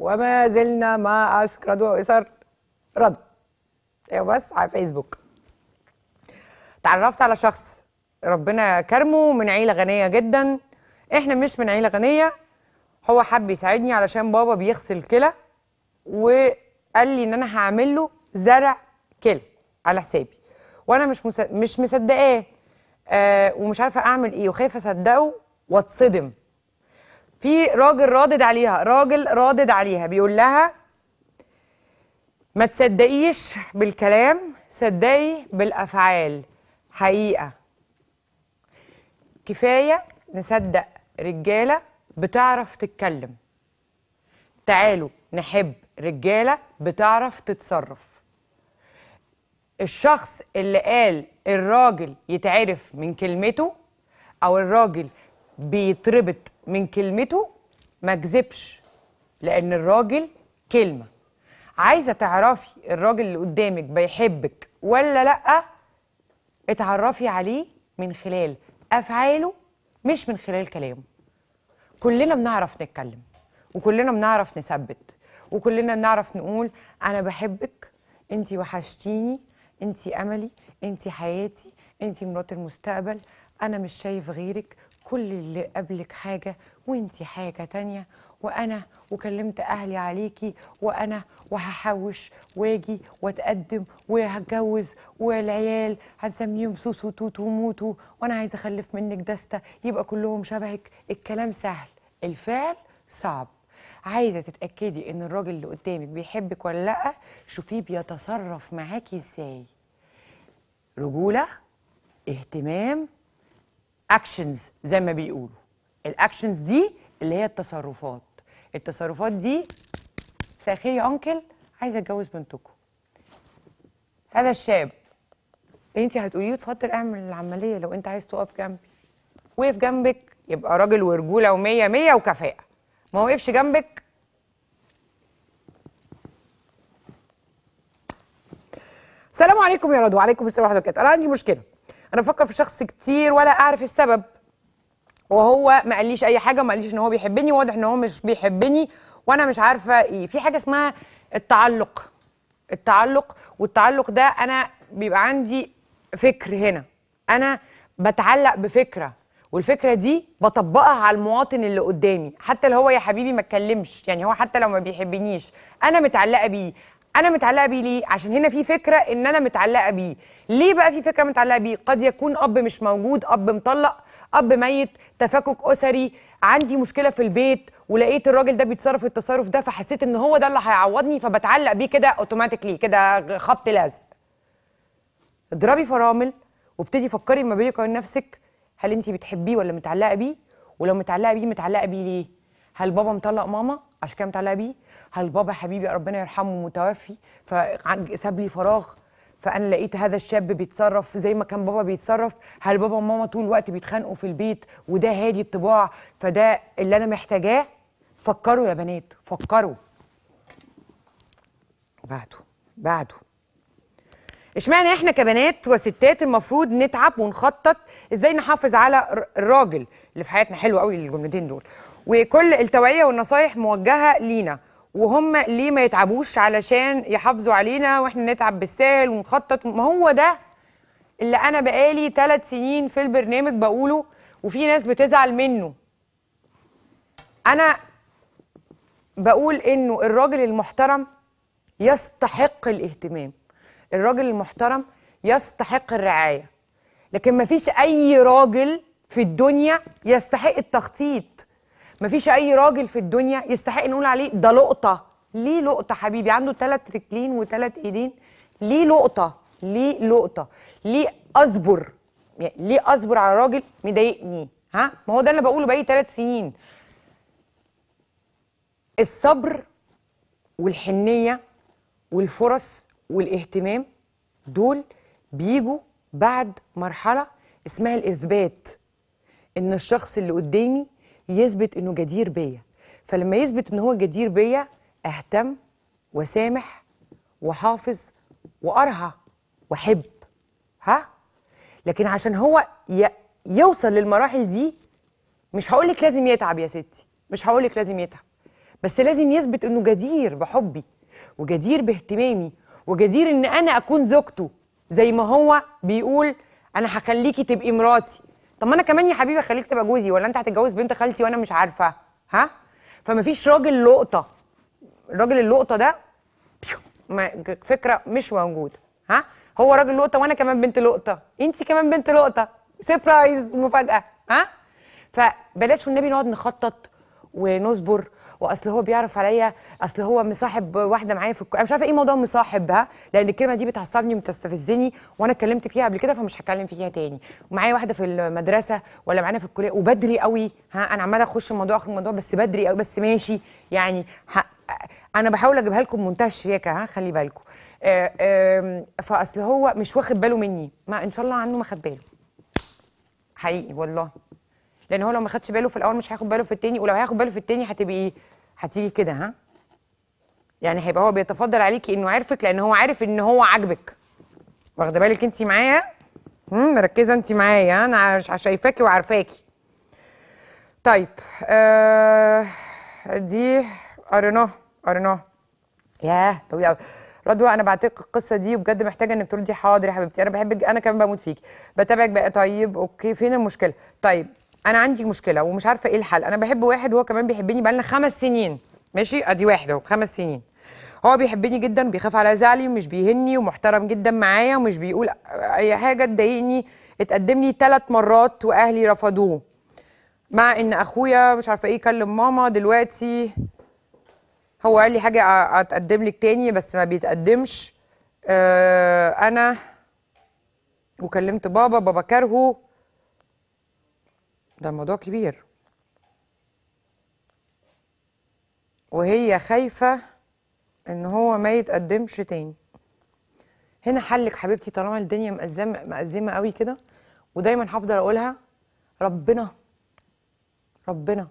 وما زلنا مع أسك رضوى واسر رضوى ايوه بس على فيسبوك تعرفت على شخص ربنا كرمه من عيلة غنية جدا احنا مش من عيلة غنية هو حب يساعدني علشان بابا بيغسل كلى وقال لي ان انا هعمل له زرع كلى على حسابي وانا مش مش مصدقاه آه ومش عارفه اعمل ايه وخايفه اصدقه واتصدم في راجل رادد عليها راجل رادد عليها بيقول لها ما تصدقيش بالكلام صدقي بالافعال حقيقه كفايه نصدق رجاله بتعرف تتكلم تعالوا نحب رجاله بتعرف تتصرف الشخص اللي قال الراجل يتعرف من كلمته او الراجل بيتربط من كلمته ما كذبش لان الراجل كلمه عايزه تعرفي الراجل اللي قدامك بيحبك ولا لا اتعرفي عليه من خلال افعاله مش من خلال كلامه كلنا بنعرف نتكلم وكلنا بنعرف نثبت وكلنا بنعرف نقول انا بحبك انت وحشتيني انت املي انت حياتي انت مرات المستقبل انا مش شايف غيرك كل اللي قبلك حاجة وانتي حاجة تانية وأنا وكلمت أهلي عليكي وأنا وهحوش واجي وأتقدم وهتجوز والعيال هنسميهم سوسو توتو وموتو وأنا عايزة أخلف منك دستة يبقى كلهم شبهك الكلام سهل الفعل صعب عايزه تتاكدي ان الراجل اللي قدامك بيحبك ولا لا شوفيه بيتصرف معاكي ازاي رجوله اهتمام اكشنز زي ما بيقولوا الاكشنز دي اللي هي التصرفات التصرفات دي ساخي يا انكل عايزه اتجوز بنتكم هذا الشاب انت هتقولي اتفضل اعمل العمليه لو انت عايز تقف جنبي وقف جنبك يبقى راجل ورجوله ومية مية وكفاءه ما وقفش جنبك السلام عليكم يا رضوى وعليكم السلام ورحمه الله وبركاته انا عندي مشكله انا بفكر في شخص كتير ولا اعرف السبب وهو ما قاليش اي حاجه وما قاليش ان هو بيحبني واضح ان هو مش بيحبني وانا مش عارفه ايه في حاجه اسمها التعلق التعلق والتعلق ده انا بيبقى عندي فكر هنا انا بتعلق بفكره والفكره دي بطبقها على المواطن اللي قدامي حتى لو هو يا حبيبي ما اتكلمش يعني هو حتى لو ما بيحبنيش انا متعلقه بيه انا متعلقه بيه ليه عشان هنا في فكره ان انا متعلقه بيه ليه بقى في فكره متعلقه بيه قد يكون اب مش موجود اب مطلق اب ميت تفكك اسري عندي مشكله في البيت ولقيت الراجل ده بيتصرف التصرف ده فحسيت ان هو ده اللي هيعوضني فبتعلق بيه كده اوتوماتيكلي كده خبط لازق اضربي فرامل وابتدي فكري ما بينك وبين نفسك هل انت بتحبيه ولا متعلقه بيه ولو متعلقه بيه متعلقه بيه ليه هل بابا مطلق ماما عشان كده متعلقه بيه هل بابا حبيبي ربنا يرحمه متوفي فساب لي فراغ فانا لقيت هذا الشاب بيتصرف زي ما كان بابا بيتصرف هل بابا وماما طول الوقت بيتخانقوا في البيت وده هادي الطباع فده اللي انا محتاجاه فكروا يا بنات فكروا بعده بعده اشمعنى احنا كبنات وستات المفروض نتعب ونخطط ازاي نحافظ على الراجل اللي في حياتنا حلو قوي الجملتين دول وكل التوعيه والنصايح موجهه لينا وهم ليه ما يتعبوش علشان يحافظوا علينا واحنا نتعب بالسهل ونخطط ما هو ده اللي انا بقالي ثلاث سنين في البرنامج بقوله وفي ناس بتزعل منه انا بقول انه الراجل المحترم يستحق الاهتمام الراجل المحترم يستحق الرعايه لكن ما فيش اي راجل في الدنيا يستحق التخطيط مفيش اي راجل في الدنيا يستحق نقول عليه ده لقطه ليه لقطه حبيبي عنده ثلاث رجلين وثلاث ايدين ليه لقطه ليه لقطه ليه اصبر يعني ليه اصبر على راجل مضايقني ها ما هو ده اللي بقوله بقالي ثلاث سنين الصبر والحنيه والفرص والاهتمام دول بيجوا بعد مرحله اسمها الاثبات ان الشخص اللي قدامي يثبت انه جدير بيا فلما يثبت ان هو جدير بيا اهتم وسامح وحافظ وارهى واحب ها لكن عشان هو ي... يوصل للمراحل دي مش هقولك لازم يتعب يا ستي مش هقولك لازم يتعب بس لازم يثبت انه جدير بحبي وجدير باهتمامي وجدير ان انا اكون زوجته زي ما هو بيقول انا هخليكي تبقي مراتي طب ما انا كمان يا حبيبي اخليك تبقى جوزي ولا انت هتتجوز بنت خالتي وانا مش عارفه ها فمفيش راجل لقطه الراجل اللقطه ده فكره مش موجوده ها هو راجل لقطه وانا كمان بنت لقطه انت كمان بنت لقطه سيربرايز مفاجاه ها فبلاش والنبي نقعد نخطط ونصبر واصل هو بيعرف عليا اصل هو مصاحب واحده معايا في الكو... انا مش عارفه ايه موضوع مصاحب ده لان الكلمه دي بتعصبني وبتستفزني وانا اتكلمت فيها قبل كده فمش هتكلم فيها تاني ومعايا واحده في المدرسه ولا معانا في الكليه وبدري قوي ها انا عماله اخش الموضوع اخر الموضوع بس بدري قوي بس ماشي يعني ح... انا بحاول اجيبها لكم بمنتهى الشياكه ها خلي بالكم آه، فاصل هو مش واخد باله مني ما ان شاء الله عنه ما خد باله حقيقي والله لان هو لو ما خدش باله في الاول مش هياخد باله في التاني ولو هياخد باله في التاني هتبقي ايه؟ هتيجي كده ها يعني هيبقى هو بيتفضل عليكي انه عارفك لان هو عارف ان هو عاجبك واخده بالك انت معايا مركزه انت معايا انا شايفاكي وعارفاكي طيب آه دي قريناها قريناها ياه طويل قوي رضوى انا بعتك القصه دي وبجد محتاجه انك تردي حاضر يا حبيبتي انا بحبك انا كمان بموت فيكي بتابعك بقى طيب اوكي فين المشكله طيب انا عندي مشكله ومش عارفه ايه الحل انا بحب واحد وهو كمان بيحبني بقالنا خمس سنين ماشي ادي واحد اهو خمس سنين هو بيحبني جدا بيخاف على زعلي ومش بيهني ومحترم جدا معايا ومش بيقول اي حاجه تضايقني اتقدم لي ثلاث مرات واهلي رفضوه مع ان اخويا مش عارفه ايه كلم ماما دلوقتي هو قال لي حاجه اتقدم لك تاني بس ما بيتقدمش آه انا وكلمت بابا بابا كارهه ده موضوع كبير وهي خايفة ان هو ما يتقدمش تاني هنا حلك حبيبتي طالما الدنيا مأزمة مأزمة قوي كده ودايما هفضل اقولها ربنا ربنا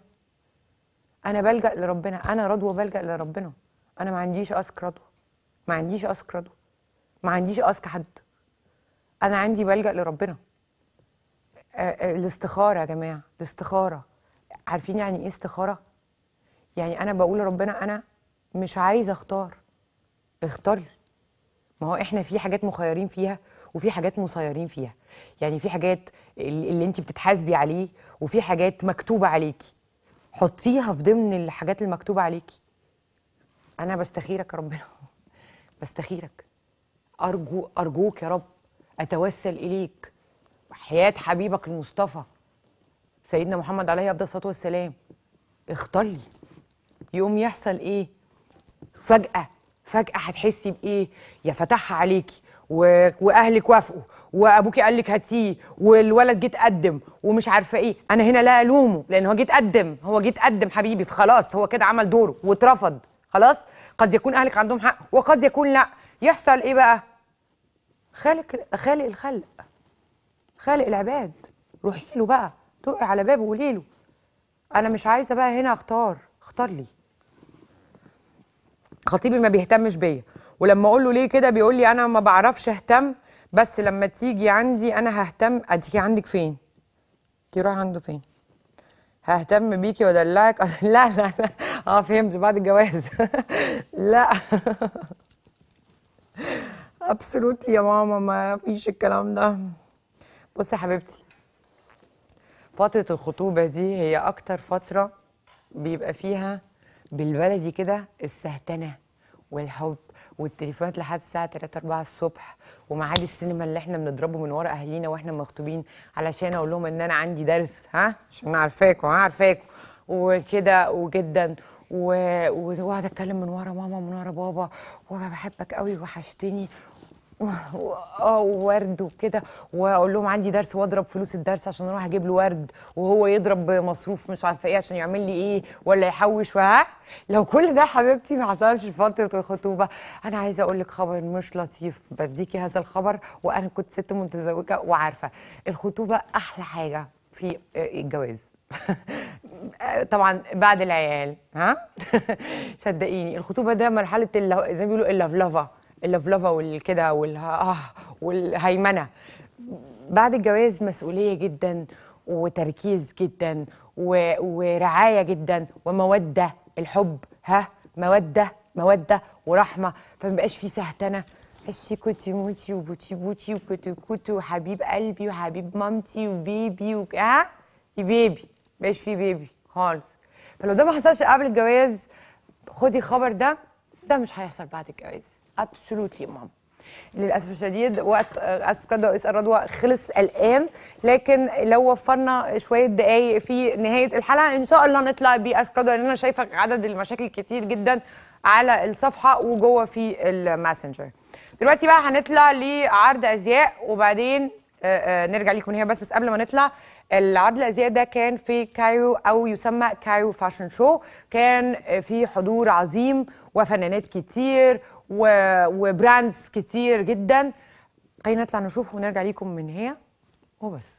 انا بلجأ لربنا انا رضوى بلجأ لربنا انا ما عنديش اسك رضوى ما عنديش اسك رضوى ما عنديش اسك حد انا عندي بلجأ لربنا آه، آه، الاستخاره يا جماعه الاستخاره عارفين يعني ايه استخاره يعني انا بقول لربنا انا مش عايزه اختار اختار لي ما هو احنا في حاجات مخيرين فيها وفي حاجات مسيرين فيها يعني في حاجات اللي انت بتتحاسبي عليه وفي حاجات مكتوبه عليكي حطيها في ضمن الحاجات المكتوبه عليكي انا بستخيرك يا ربنا بستخيرك ارجو ارجوك يا رب اتوسل اليك حياه حبيبك المصطفى سيدنا محمد عليه افضل الصلاه والسلام اختار لي يقوم يحصل ايه فجاه فجاه هتحسي بايه يا فتحها عليكي و... واهلك وافقوا وابوكي قال لك هاتيه والولد جه اتقدم ومش عارفه ايه انا هنا لا الومه لان هو جه اتقدم هو جه اتقدم حبيبي فخلاص هو كده عمل دوره واترفض خلاص قد يكون اهلك عندهم حق وقد يكون لا يحصل ايه بقى خالق خالق الخلق خالق العباد روحي له بقى توقي على بابه وقولي له انا مش عايزه بقى هنا اختار اختار لي خطيبي ما بيهتمش بيا ولما اقول له ليه كده بيقول لي انا ما بعرفش اهتم بس لما تيجي عندي انا ههتم اديكي عندك فين انت عنده فين ههتم بيكي وادلعك لا لا لا اه فهمت بعد الجواز لا ابسولوتلي يا ماما ما فيش الكلام ده بصي حبيبتي فترة الخطوبة دي هي أكتر فترة بيبقى فيها بالبلدي كده السهتنة والحب والتليفونات لحد الساعة 3 4 الصبح وميعاد السينما اللي احنا بنضربه من ورا أهالينا واحنا مخطوبين علشان أقول لهم إن أنا عندي درس ها عشان عارفاكوا ها عارفاكوا وكده وجدا و... واقعد اتكلم من ورا ماما من ورا بابا وانا بحبك قوي وحشتني اه وورد وكده واقول لهم عندي درس واضرب فلوس الدرس عشان اروح اجيب له ورد وهو يضرب مصروف مش عارفه ايه عشان يعمل لي ايه ولا يحوش وها لو كل ده حبيبتي ما حصلش في فتره الخطوبه انا عايزه اقول لك خبر مش لطيف بديكي هذا الخبر وانا كنت ست متزوجه وعارفه الخطوبه احلى حاجه في الجواز طبعا بعد العيال ها صدقيني الخطوبه ده مرحله زي ما بيقولوا لافا اللفلفه والكده والها اه والهيمنه بعد الجواز مسؤوليه جدا وتركيز جدا و... ورعايه جدا وموده الحب ها موده موده ورحمه فمبقاش فيه سهتنه اشي كوتي موتي وبوتي بوتي وكوتو كوتو وحبيب قلبي وحبيب مامتي وبيبي و... ها بيبي مبقاش فيه بيبي خالص فلو ده ما حصلش قبل الجواز خدي خبر ده ده مش هيحصل بعد الجواز ابسولوتلي مام للاسف الشديد وقت آه، اسكاد رئيس الرضوى خلص الان لكن لو وفرنا شويه دقائق في نهايه الحلقه ان شاء الله نطلع باسكاد لان انا شايفه عدد المشاكل كتير جدا على الصفحه وجوه في الماسنجر دلوقتي بقى هنطلع لعرض ازياء وبعدين آه، آه، نرجع لكم هنا بس بس قبل ما نطلع العرض الازياء ده كان في كايو او يسمى كايو فاشن شو كان في حضور عظيم وفنانات كتير وبراندز كتير جدا خلينا نطلع نشوف ونرجع ليكم من هي وبس